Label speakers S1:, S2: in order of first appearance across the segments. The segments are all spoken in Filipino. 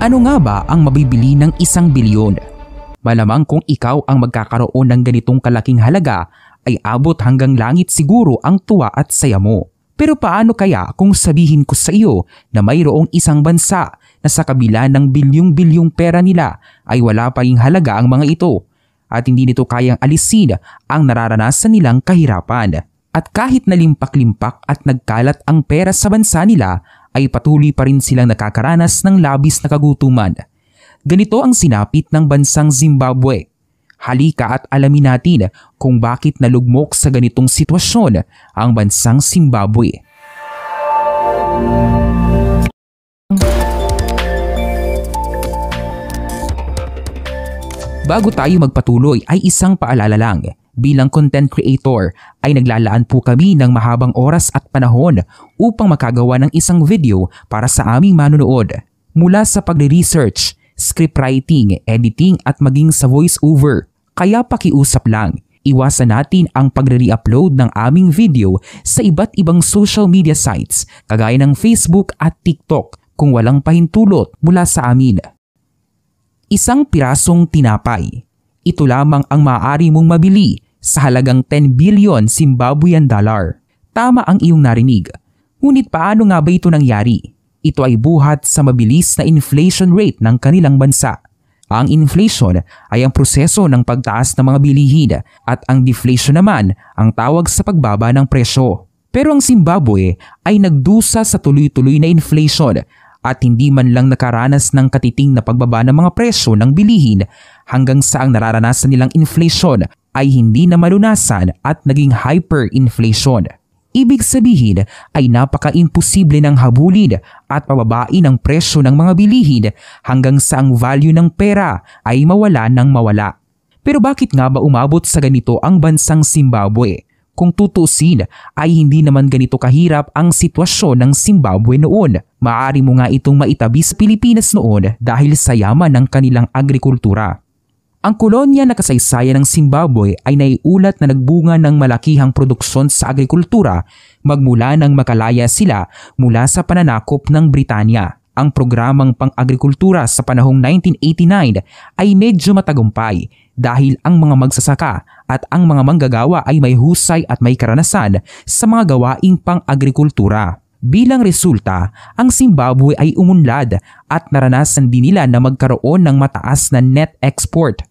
S1: Ano nga ba ang mabibili ng isang bilyon? Malamang kung ikaw ang magkakaroon ng ganitong kalaking halaga ay abot hanggang langit siguro ang tuwa at saya mo. Pero paano kaya kung sabihin ko sa iyo na mayroong isang bansa na sa kabila ng bilyong-bilyong pera nila ay wala pa ring halaga ang mga ito at hindi nito kayang alisin ang nararanasan nilang kahirapan. At kahit nalimpak-limpak at nagkalat ang pera sa bansa nila ay patuloy pa rin silang nakakaranas ng labis na kagutuman. Ganito ang sinapit ng bansang Zimbabwe. Halika at alamin natin kung bakit nalugmok sa ganitong sitwasyon ang bansang Zimbabwe. Bago tayo magpatuloy ay isang paalala lang. Bilang content creator ay naglalaan po kami ng mahabang oras at panahon upang makagawa ng isang video para sa aming manunood. Mula sa pagre-research, script writing, editing at maging sa voiceover. Kaya pakiusap lang, iwasan natin ang pagre-re-upload ng aming video sa iba't ibang social media sites kagaya ng Facebook at TikTok kung walang pahintulot mula sa amin isang pirasong tinapay. Ito lamang ang maaari mong mabili sa halagang 10 billion Zimbabwean dollar. Tama ang iyong narinig. Ngunit paano nga ba ito nangyari? Ito ay buhat sa mabilis na inflation rate ng kanilang bansa. Ang inflation ay ang proseso ng pagtaas ng mga bilihin at ang deflation naman ang tawag sa pagbaba ng presyo. Pero ang Zimbabwe ay nagdusa sa tuloy-tuloy na inflation at hindi man lang nakaranas ng katiting na pagbaba ng mga presyo ng bilihin hanggang sa ang nararanasan nilang inflation ay hindi na malunasan at naging hyperinflation. Ibig sabihin ay napaka-imposible ng habulin at pababain ang presyo ng mga bilihin hanggang sa ang value ng pera ay mawala ng mawala. Pero bakit nga ba umabot sa ganito ang bansang Zimbabwe? Kung tutusin ay hindi naman ganito kahirap ang sitwasyon ng Zimbabwe noon. Maari mo nga itong maitabi sa Pilipinas noon dahil sa yaman ng kanilang agrikultura. Ang kolonya na kasaysayan ng Zimbabwe ay naiulat na nagbunga ng malakihang produksyon sa agrikultura magmula nang makalaya sila mula sa pananakop ng Britanya ang programang pang-agrikultura sa panahong 1989 ay medyo matagumpay dahil ang mga magsasaka at ang mga manggagawa ay may husay at may karanasan sa mga gawaing pang-agrikultura. Bilang resulta, ang Zimbabwe ay umunlad at naranasan din nila na magkaroon ng mataas na net export.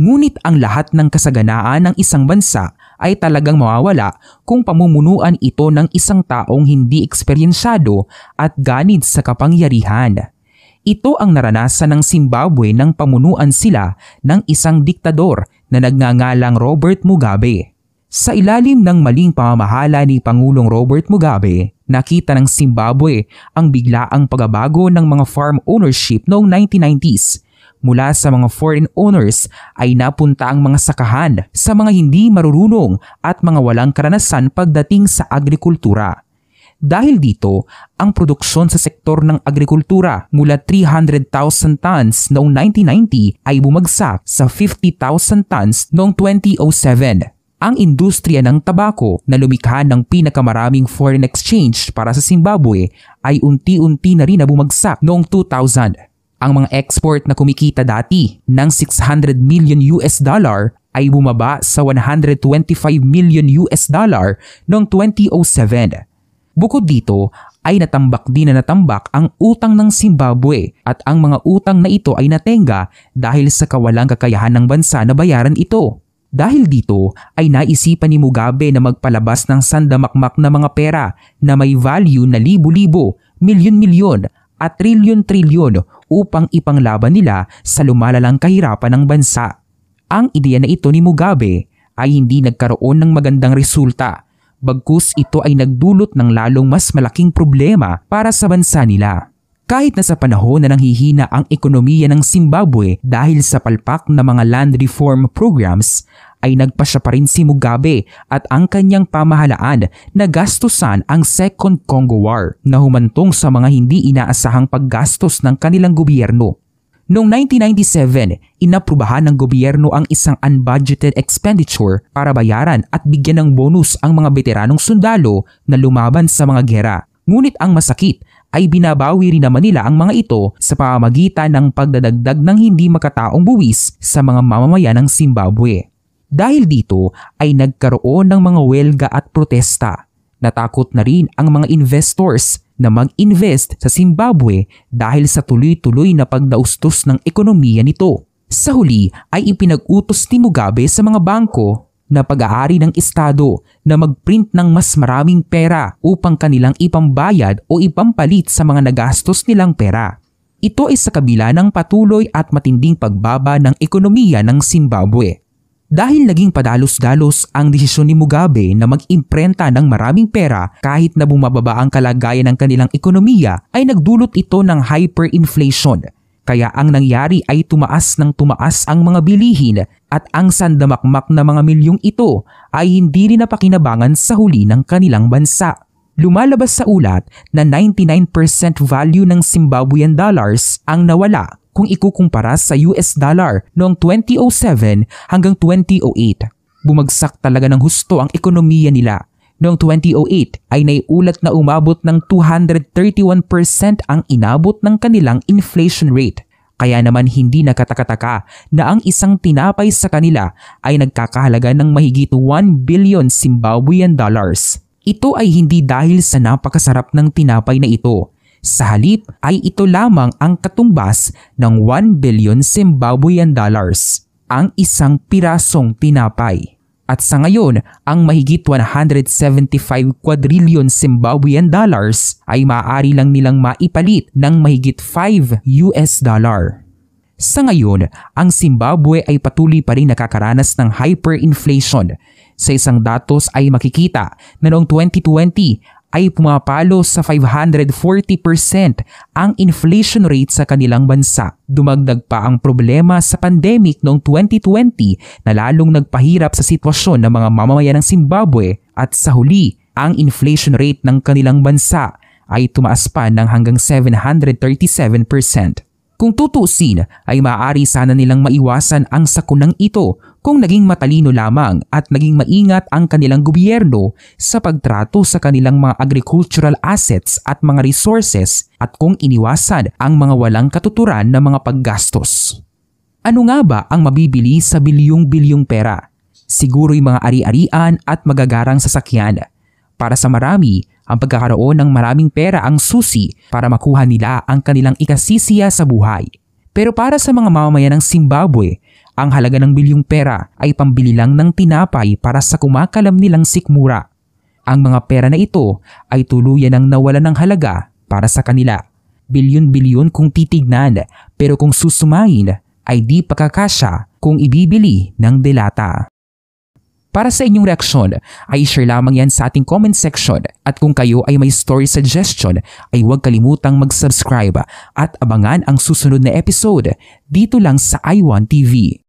S1: Ngunit ang lahat ng kasaganaan ng isang bansa ay talagang mawawala kung pamumunuan ito ng isang taong hindi eksperyensyado at ganid sa kapangyarihan. Ito ang naranasan ng Zimbabwe nang pamunuan sila ng isang diktador na nagngangalang Robert Mugabe. Sa ilalim ng maling pamamahala ni Pangulong Robert Mugabe, nakita ng Zimbabwe ang biglaang pagbabago ng mga farm ownership noong 1990s mula sa mga foreign owners ay napunta ang mga sakahan sa mga hindi marurunong at mga walang karanasan pagdating sa agrikultura. Dahil dito, ang produksyon sa sektor ng agrikultura mula 300,000 tons noong 1990 ay bumagsak sa 50,000 tons noong 2007 ang industriya ng tabako na lumikha ng pinakamaraming foreign exchange para sa Zimbabwe ay unti-unti na rin na bumagsak noong 2000 ang mga export na kumikita dati ng 600 million US dollar ay bumaba sa 125 million US dollar noong 2007. Bukod dito, ay natambak din na natambak ang utang ng Zimbabwe at ang mga utang na ito ay natenga dahil sa kawalang kakayahan ng bansa na bayaran ito. Dahil dito ay naisipan ni Mugabe na magpalabas ng sandamakmak na mga pera na may value na libo-libo, milyon-milyon at trilyon-trilyon upang ipanglaban nila sa lumalalang kahirapan ng bansa. Ang ideya na ito ni Mugabe ay hindi nagkaroon ng magandang resulta bagkus ito ay nagdulot ng lalong mas malaking problema para sa bansa nila. Kahit na sa panahon na nanghihina ang ekonomiya ng Zimbabwe dahil sa palpak na mga land reform programs, ay nagpasya pa rin si Mugabe at ang kanyang pamahalaan na gastusan ang Second Congo War na humantong sa mga hindi inaasahang paggastos ng kanilang gobyerno. Noong 1997, inaprubahan ng gobyerno ang isang unbudgeted expenditure para bayaran at bigyan ng bonus ang mga beteranong sundalo na lumaban sa mga gera. Ngunit ang masakit ay binabawi rin naman nila ang mga ito sa pamamagitan ng pagdadagdag ng hindi makataong buwis sa mga mamamayan ng Zimbabwe. Dahil dito ay nagkaroon ng mga welga at protesta. Natakot na rin ang mga investors na mag-invest sa Zimbabwe dahil sa tuloy-tuloy na pagdaustos ng ekonomiya nito. Sa huli ay ipinag-utos ni Mugabe sa mga bangko na pag-aari ng Estado na mag-print ng mas maraming pera upang kanilang ipambayad o ipampalit sa mga nagastos nilang pera. Ito ay sa kabila ng patuloy at matinding pagbaba ng ekonomiya ng Zimbabwe. Dahil naging padalos-dalos ang desisyon ni Mugabe na mag-imprenta ng maraming pera kahit na bumababa ang kalagayan ng kanilang ekonomiya ay nagdulot ito ng hyperinflation kaya ang nangyari ay tumaas ng tumaas ang mga bilihin at ang sandamakmak na mga milyong ito ay hindi rin napakinabangan sa huli ng kanilang bansa. Lumalabas sa ulat na 99% value ng Zimbabwean dollars ang nawala kung ikukumpara sa US dollar noong 2007 hanggang 2008. Bumagsak talaga ng husto ang ekonomiya nila. Noong 2008 ay naiulat na umabot ng 231% ang inabot ng kanilang inflation rate. Kaya naman hindi nakatakataka na ang isang tinapay sa kanila ay nagkakahalaga ng mahigit 1 billion Zimbabwean dollars. Ito ay hindi dahil sa napakasarap ng tinapay na ito, sa halip ay ito lamang ang katumbas ng 1 billion Zimbabwean dollars, ang isang pirasong tinapay. At sa ngayon, ang mahigit 175 quadrillion Zimbabwean dollars ay maaari lang nilang maipalit ng mahigit 5 US dollar. Sa ngayon, ang Zimbabwe ay patuloy pa rin nakakaranas ng hyperinflation. Sa isang datos ay makikita na noong 2020 ay pumapalo sa 540% ang inflation rate sa kanilang bansa. Dumagdag pa ang problema sa pandemic noong 2020 na lalong nagpahirap sa sitwasyon ng mga mamamayan ng Zimbabwe at sa huli, ang inflation rate ng kanilang bansa ay tumaas pa ng hanggang 737%. Kung tutusin ay maaari sana nilang maiwasan ang sakunang ito kung naging matalino lamang at naging maingat ang kanilang gobyerno sa pagtrato sa kanilang mga agricultural assets at mga resources at kung iniwasan ang mga walang katuturan na mga paggastos. Ano nga ba ang mabibili sa bilyong-bilyong pera? Siguro'y mga ari-arian at magagarang sasakyan. Para sa marami, ang pagkakaroon ng maraming pera ang susi para makuha nila ang kanilang ikasisiya sa buhay. Pero para sa mga mamamayan ng Zimbabwe ang halaga ng bilyong pera ay pambili lang ng tinapay para sa kumakalam nilang sikmura. Ang mga pera na ito ay tuluyan ang nawala ng halaga para sa kanila. Bilyon-bilyon kung titignan pero kung susumain ay di pakakasya kung ibibili ng delata. Para sa inyong reaksyon, ay share lamang yan sa ating comment section at kung kayo ay may story suggestion ay huwag kalimutang mag-subscribe at abangan ang susunod na episode dito lang sa iWan TV.